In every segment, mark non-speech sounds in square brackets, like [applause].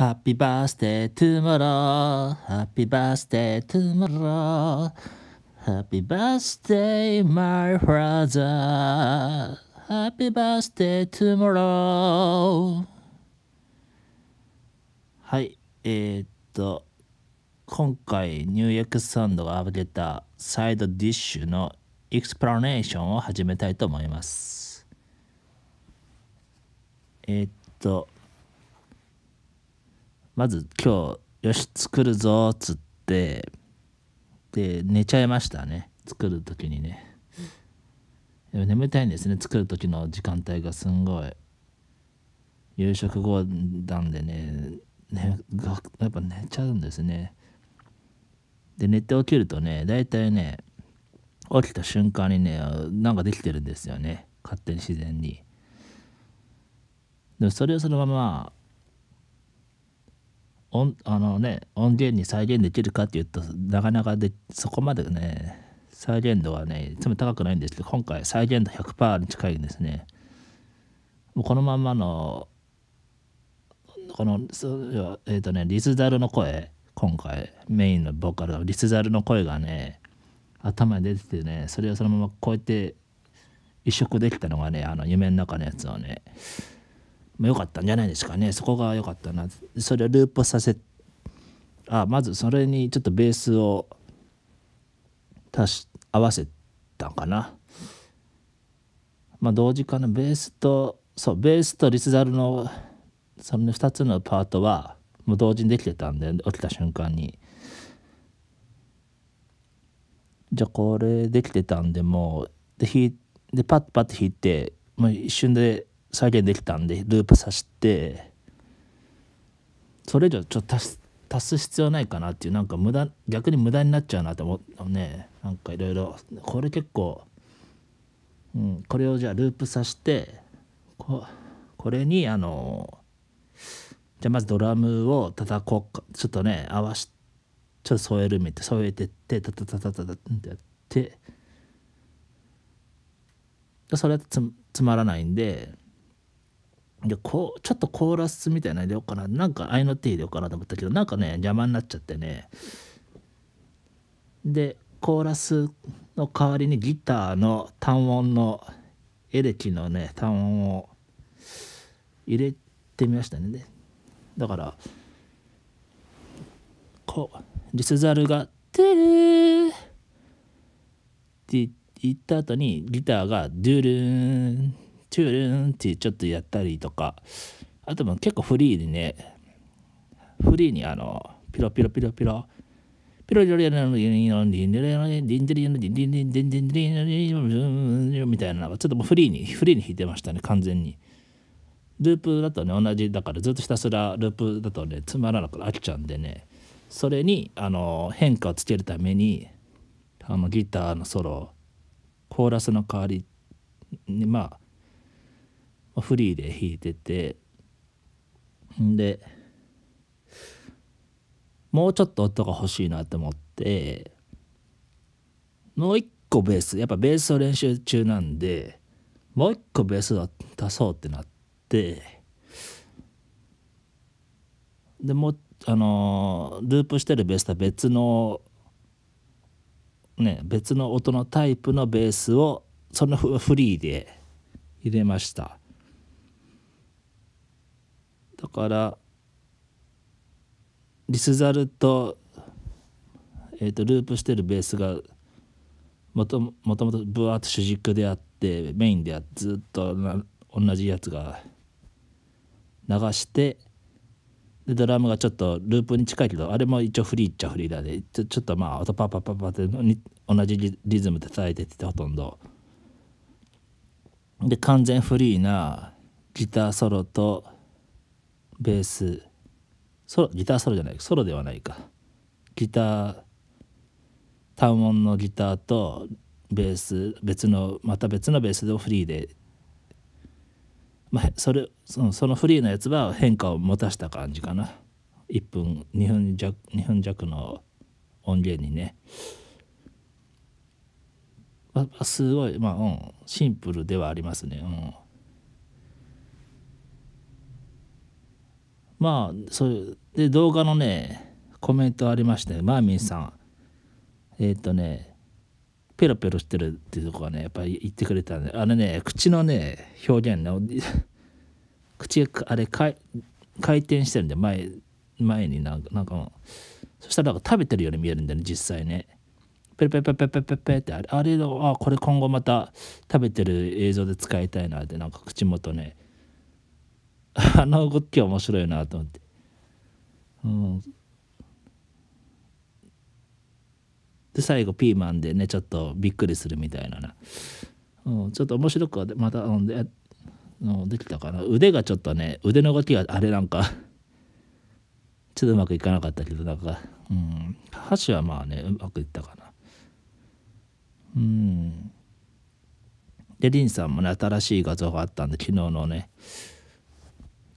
Happy birthday tomorrow Happy birthday tomorrow Happy birthday my brother Happy birthday tomorrow はいえー、っと今回ニューエクスサンドがあげたサイドディッシュのエクスプラネーションを始めたいと思いますえー、っとまず今日よし作るぞっつってで寝ちゃいましたね作る時にね眠たいんですね作る時の時間帯がすんごい夕食後なんでねねやっぱ寝ちゃうんですねで寝て起きるとね大体ね起きた瞬間にねなんかできてるんですよね勝手に自然にでもそれをそのまま音あのね音源に再現できるかっていうとなかなかでそこまでね再現度はねいつも高くないんですけど今回再現度100%に近いんですねもうこのまんまのこのえっ、ー、とねリスザルの声今回メインのボーカルのリスザルの声がね頭に出ててねそれをそのままこうやって移植できたのがねあの夢の中のやつをね良かったんじゃないですかねそこが良かったなそれをループさせあまずそれにちょっとベースを足し合わせたんかなまあ同時かなベースとそうベースとリスザルのその2つのパートはもう同時にできてたんで起きた瞬間にじゃあこれできてたんでもうででパッパッと弾いてもう一瞬で再現できたんでループさせてそれ以上ちょっと足す足す必要ないかなっていうなんか無駄逆に無駄になっちゃうなって思ったねなんかいろいろこれ結構、うん、これをじゃあループさしてここれにあのじゃあまずドラムを叩こうかちょっとね合わしちょっと添えるみたい添えてってタタタタタタってやってそれはつつまらないんででこうちょっとコーラスみたいなの入れようかななんか合の手入れようかなと思ったけどなんかね邪魔になっちゃってねでコーラスの代わりにギターの単音のエレキのね単音を入れてみましたねだからこうリスザルが「てるー」って言った後にギターが「ドゥルーン」トゥルンってちょっとやったりとか、あとも結構フリーにね、フリーにあの、ピロピロピロピロ、ピロリロリロリロリロリロリロリリンデリロリリンデリンデリロリロリロみたいなのがちょっともうフリーに、フリーに弾いてましたね、完全に。ループだとね、同じだからずっとひたすらループだとね、つまらなく飽きちゃうんでね、それにあの変化をつけるために、あのギターのソロ、コーラスの代わりにまあフリーで弾いててでもうちょっと音が欲しいなと思ってもう一個ベースやっぱベースを練習中なんでもう一個ベースを足そうってなってでもあのループしてるベースとは別のね別の音のタイプのベースをそのフリーで入れましただからリスザルと,、えーと、ループしてるベースがもともとブワーッと主軸であってメインであってずっと同じやつが流してでドラムがちょっとループに近いけどあれも一応フリーっちゃフリーだで、ちょちょっとまあ音パパパパって同じリズムで叩いててほとんど。で完全フリーなギターソロとベースソロギターソロじゃないソロではないかギター単音のギターとベース別のまた別のベースをフリーで、まあ、それそのそのフリーのやつは変化を持たした感じかな1分2分弱 ,2 分弱の音源にねすごいまあ、うん、シンプルではありますねうん。まあそういうで動画のねコメントありまして、ね、マーミンさんえっ、ー、とねペロペロしてるっていうとこはねやっぱり言ってくれたんであのね口のね表現ね [laughs] 口があれ回転してるんで前前になんかなんかそしたらなんか食べてるように見えるんだよね実際ね。ペペペペペペペってあれあれあこれ今後また食べてる映像で使いたいなってなんか口元ね [laughs] あの動き面白いなと思って。うん、で最後ピーマンでねちょっとびっくりするみたいなな、うん、ちょっと面白くはまた、うんでうん、できたかな腕がちょっとね腕の動きがあれなんか [laughs] ちょっとうまくいかなかったけどなんか、うん、箸はまあねうまくいったかな。うんでリンさんもね新しい画像があったんで昨日のね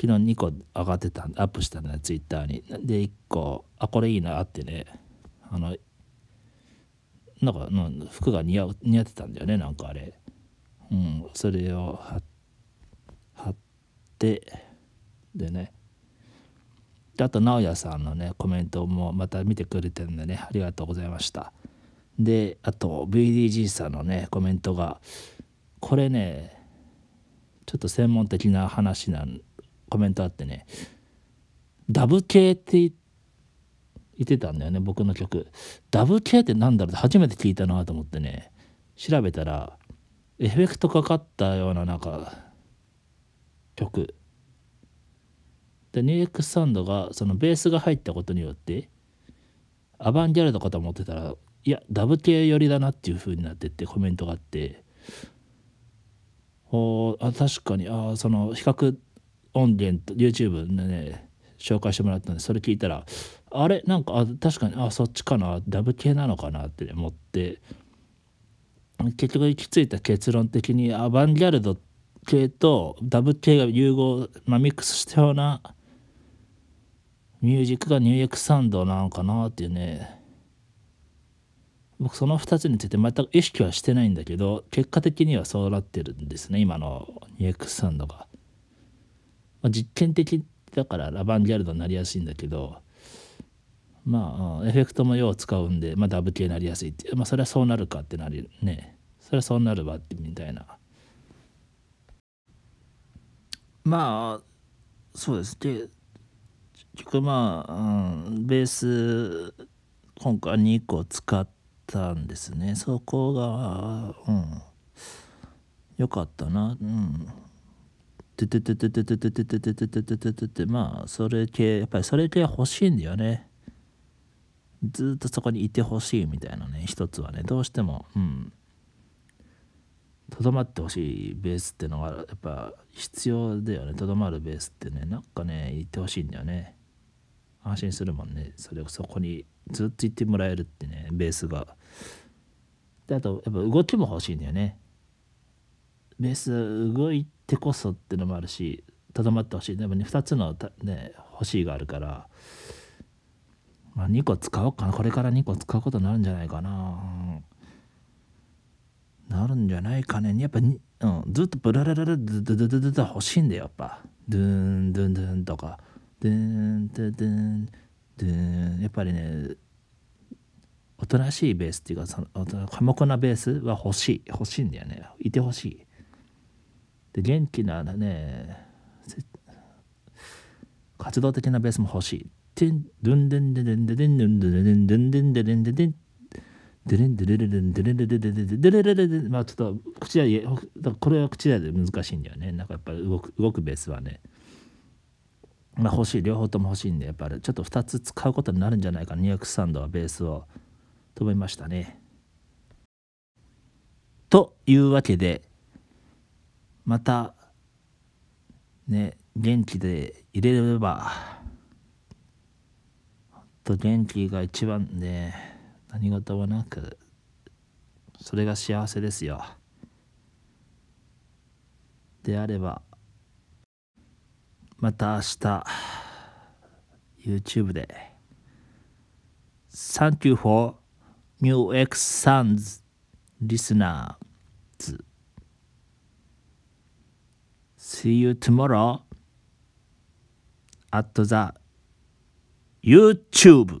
昨日2個上がってたアップしたんだよツイッターにで1個あこれいいなってねあのなんか、服が似合似合ってたんだよねなんかあれうんそれを貼ってでねであと直哉さんのねコメントもまた見てくれてるんでねありがとうございましたであと VDG さんのねコメントがこれねちょっと専門的な話なんコメントあってねダブ系って言ってたんだよね僕の曲ダブ系って何だろうって初めて聞いたなと思ってね調べたらエフェクトかかったようななんか曲でニューエックスサンドがそのベースが入ったことによってアバンギャルドかと思ってたらいやダブ系寄りだなっていう風になってってコメントがあっておあ確かにあその比較音源と YouTube でね紹介してもらったんでそれ聞いたらあれなんかあ確かにあそっちかなダブ系なのかなって、ね、思って結局行き着いた結論的にアバンギャルド系とダブ系が融合、まあ、ミックスしたようなミュージックがニューヨークサンドなのかなっていうね僕その2つについて全く意識はしてないんだけど結果的にはそうなってるんですね今のニューヨークサンドが。まあ、実験的だからラバンギャルドになりやすいんだけどまあエフェクトもよう使うんで、まあ、ダブ系になりやすいってまあそれはそうなるかってなるねそれはそうなるわってみたいなまあそうですで結局まあ、うん、ベース今回2個使ったんですねそこがうん良かったなうんてててててててててててゥトゥってまあそれ系やっぱりそれ系欲しいんだよねずっとそこにいてほしいみたいなね一つはねどうしてもうんとどまってほしいベースってのがやっぱ必要だよねとどまるベースってねなんかねいてほしいんだよね安心するもんねそれをそこにずっといてもらえるってねベースがであとやっぱ動きも欲しいんだよねベース動いてこそっていうのもあるしとどまってほしいでも、ね、2つの、ね、欲しいがあるから、まあ、2個使おうかなこれから2個使うことになるんじゃないかな、なるんじゃないかねやっぱに、うん、ずっとブララララドゥドゥドゥドゥドゥ欲しいんだよやっぱドゥーンドゥンドゥンとかドゥーンドゥドゥンドゥーンやっぱりねおとなしいベースっていうかその寡黙なベースは欲しい欲しいんだよねいてほしいで元気なね活動的なベースも欲しい。てんドゥンデンデンデンデンデンデンデンデンデンデンデンデンデレンデレレレンデレレレレレデレレまあちょっと口でこれは口で難しいんだよねなんかやっぱり動く動くベースはねまあ欲しい両方とも欲しいんでやっぱりちょっと2つ使うことになるんじゃないか2 0ンドはベースをと思いましたね。というわけでまたね元気でいれればほんと元気が一番で何事もなくそれが幸せですよであればまた明日 YouTube で Thank you for New X Sounds Listeners See you tomorrow at the YouTube.